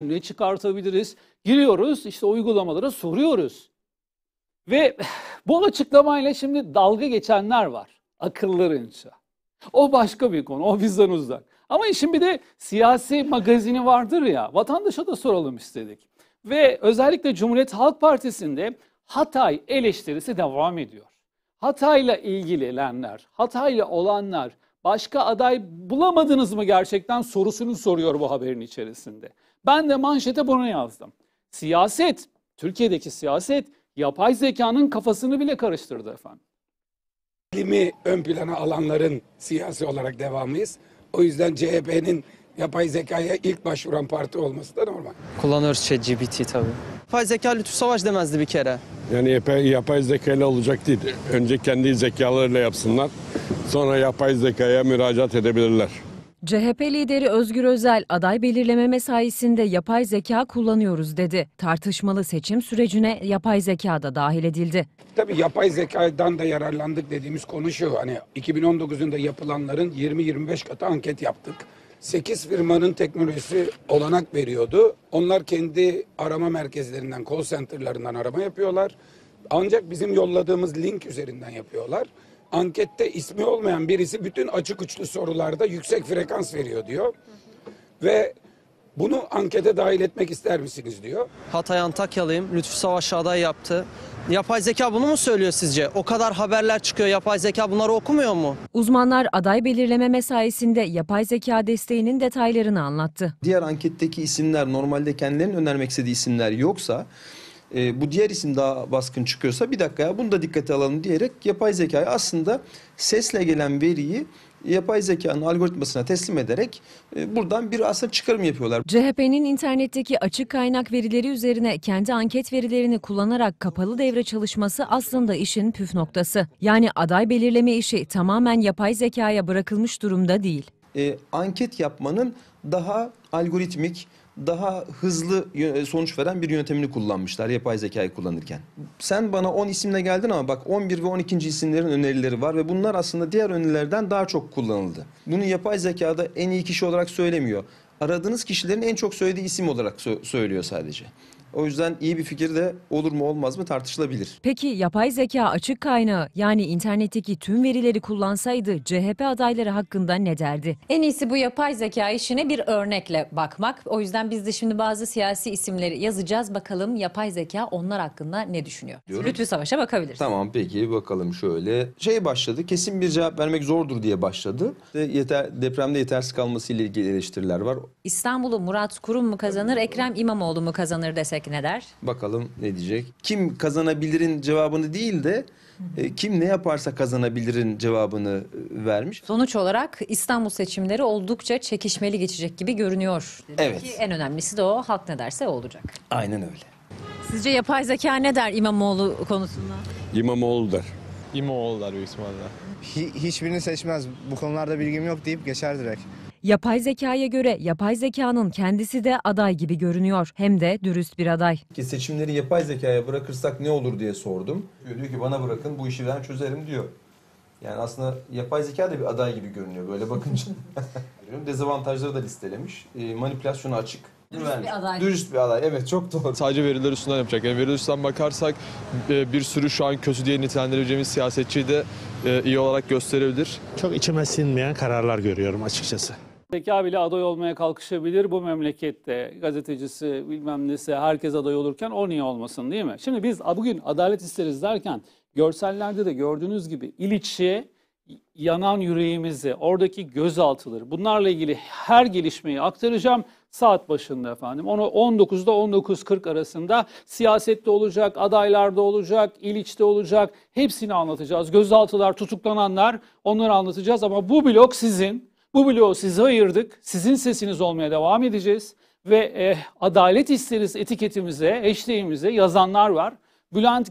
ne çıkartabiliriz? Giriyoruz işte uygulamalara soruyoruz. Ve bu açıklamayla şimdi dalga geçenler var akıllarınca. O başka bir konu, o bizden uzak. Ama işin bir de siyasi magazini vardır ya, vatandaşa da soralım istedik. Ve özellikle Cumhuriyet Halk Partisi'nde Hatay eleştirisi devam ediyor. Hatay'la ilgilenenler, Hatay'la olanlar, Başka aday bulamadınız mı gerçekten sorusunu soruyor bu haberin içerisinde. Ben de manşete bunu yazdım. Siyaset, Türkiye'deki siyaset yapay zekanın kafasını bile karıştırdı efendim. Bilimi ön plana alanların siyasi olarak devamıyız. O yüzden CHP'nin yapay zekaya ilk başvuran parti olması da normal. Kullanıyoruz ChatGPT tabii. Yapay zeka lütuf savaş demezdi bir kere. Yani yapay, yapay zekayla olacak değil. Önce kendi zekalarıyla yapsınlar. Sonra yapay zekaya müracaat edebilirler. CHP lideri Özgür Özel aday belirleme mesaisinde yapay zeka kullanıyoruz dedi. Tartışmalı seçim sürecine yapay zeka da dahil edildi. Tabii yapay zekadan da yararlandık dediğimiz konu şu. Hani 2019'unda yapılanların 20-25 katı anket yaptık. 8 firmanın teknolojisi olanak veriyordu. Onlar kendi arama merkezlerinden, call center'larından arama yapıyorlar. Ancak bizim yolladığımız link üzerinden yapıyorlar. Ankette ismi olmayan birisi bütün açık uçlu sorularda yüksek frekans veriyor diyor. Ve bunu ankete dahil etmek ister misiniz diyor. Hatay Antakyalıyım. Lütfü Savaş aday yaptı. Yapay zeka bunu mu söylüyor sizce? O kadar haberler çıkıyor. Yapay zeka bunları okumuyor mu? Uzmanlar aday belirleme mesaisinde yapay zeka desteğinin detaylarını anlattı. Diğer anketteki isimler normalde kendilerinin önermek istediği isimler yoksa e, bu diğer isim daha baskın çıkıyorsa bir dakika ya bunu da dikkate alalım diyerek yapay zekaya aslında sesle gelen veriyi yapay zekanın algoritmasına teslim ederek e, buradan bir aslında çıkarım yapıyorlar. CHP'nin internetteki açık kaynak verileri üzerine kendi anket verilerini kullanarak kapalı devre çalışması aslında işin püf noktası. Yani aday belirleme işi tamamen yapay zekaya bırakılmış durumda değil. E, anket yapmanın daha algoritmik, daha hızlı e, sonuç veren bir yöntemini kullanmışlar yapay zekayı kullanırken. Sen bana 10 isimle geldin ama bak 11 ve 12. isimlerin önerileri var ve bunlar aslında diğer önerilerden daha çok kullanıldı. Bunu yapay zekada en iyi kişi olarak söylemiyor. Aradığınız kişilerin en çok söylediği isim olarak so söylüyor sadece. O yüzden iyi bir fikir de olur mu olmaz mı tartışılabilir. Peki yapay zeka açık kaynağı yani internetteki tüm verileri kullansaydı CHP adayları hakkında ne derdi? En iyisi bu yapay zeka işine bir örnekle bakmak. O yüzden biz de şimdi bazı siyasi isimleri yazacağız. Bakalım yapay zeka onlar hakkında ne düşünüyor? Diyorum. Lütfü Savaş'a bakabiliriz. Tamam peki bakalım şöyle. Şey başladı kesin bir cevap vermek zordur diye başladı. De, yeter, depremde yetersiz kalması ile ilgili eleştiriler var. İstanbul'u Murat Kurum mu kazanır, Ekrem İmamoğlu mu kazanır desek belki ne Bakalım ne diyecek. Kim kazanabilirin cevabını değil de e, kim ne yaparsa kazanabilirin cevabını e, vermiş. Sonuç olarak İstanbul seçimleri oldukça çekişmeli geçecek gibi görünüyor. Evet. ki en önemlisi de o halk ne derse olacak. Aynen öyle. Sizce yapay zeka ne der İmamoğlu konusunda? İmamoğlu der. İmoğlu der büyük ihtimalle. Hi- hiçbirini seçmez. Bu konularda bilgim yok deyip geçer direkt. Yapay zekaya göre yapay zekanın kendisi de aday gibi görünüyor. Hem de dürüst bir aday. Ki seçimleri yapay zekaya bırakırsak ne olur diye sordum. Diyor ki bana bırakın bu işi ben çözerim diyor. Yani aslında yapay zeka da bir aday gibi görünüyor böyle bakınca. Dezavantajları da listelemiş. E, açık. Dürüst bir aday. Dürüst bir aday. Evet çok doğru. Sadece veriler üstünden yapacak. Yani veriler üstünden bakarsak e, bir sürü şu an kötü diye nitelendirebileceğimiz siyasetçi de e, iyi olarak gösterebilir. Çok içime sinmeyen kararlar görüyorum açıkçası. Zeka bile aday olmaya kalkışabilir bu memlekette. Gazetecisi bilmem nesi herkes aday olurken o niye olmasın değil mi? Şimdi biz bugün adalet isteriz derken görsellerde de gördüğünüz gibi İliç'i yanan yüreğimizi, oradaki gözaltıları bunlarla ilgili her gelişmeyi aktaracağım saat başında efendim. Onu 19'da 19.40 arasında siyasette olacak, adaylarda olacak, iliçte olacak hepsini anlatacağız. Gözaltılar, tutuklananlar onları anlatacağız ama bu blok sizin. Bu bloğu size ayırdık. Sizin sesiniz olmaya devam edeceğiz. Ve e, adalet isteriz etiketimize, eşliğimize yazanlar var. Bülent